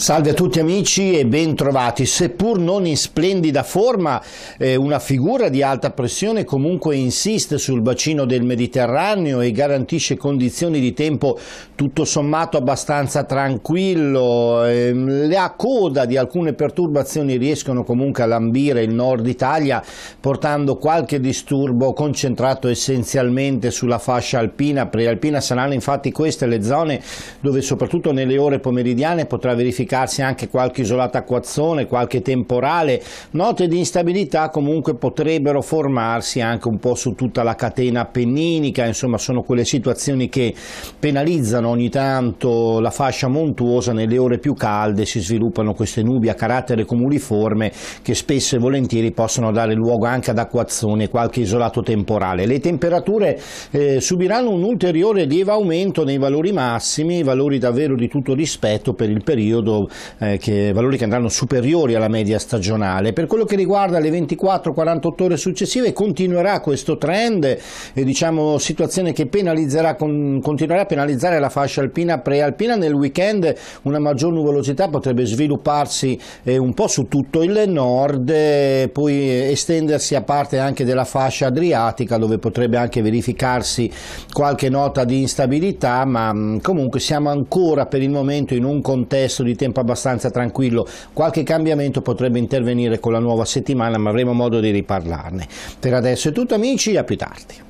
Salve a tutti amici e bentrovati. Seppur non in splendida forma, eh, una figura di alta pressione comunque insiste sul bacino del Mediterraneo e garantisce condizioni di tempo tutto sommato abbastanza tranquillo. Eh, la coda di alcune perturbazioni riescono comunque a lambire il nord Italia, portando qualche disturbo concentrato essenzialmente sulla fascia alpina. Prealpina saranno infatti queste le zone dove soprattutto nelle ore pomeridiane potrà verificare verificarsi anche qualche isolata acquazzone, qualche temporale, note di instabilità comunque potrebbero formarsi anche un po' su tutta la catena appenninica, insomma sono quelle situazioni che penalizzano ogni tanto la fascia montuosa, nelle ore più calde si sviluppano queste nubi a carattere comuniforme che spesso e volentieri possono dare luogo anche ad acquazzone qualche isolato temporale. Le temperature eh, subiranno un ulteriore lieve aumento nei valori massimi, valori davvero di tutto rispetto per il periodo eh, che, valori che andranno superiori alla media stagionale. Per quello che riguarda le 24-48 ore successive continuerà questo trend, eh, diciamo situazione che penalizzerà, con, continuerà a penalizzare la fascia alpina prealpina. Nel weekend una maggior nuvolosità potrebbe svilupparsi eh, un po' su tutto il nord, eh, poi estendersi a parte anche della fascia adriatica dove potrebbe anche verificarsi qualche nota di instabilità, ma mh, comunque siamo ancora per il momento in un contesto di tempo tempo abbastanza tranquillo, qualche cambiamento potrebbe intervenire con la nuova settimana ma avremo modo di riparlarne. Per adesso è tutto amici, a più tardi.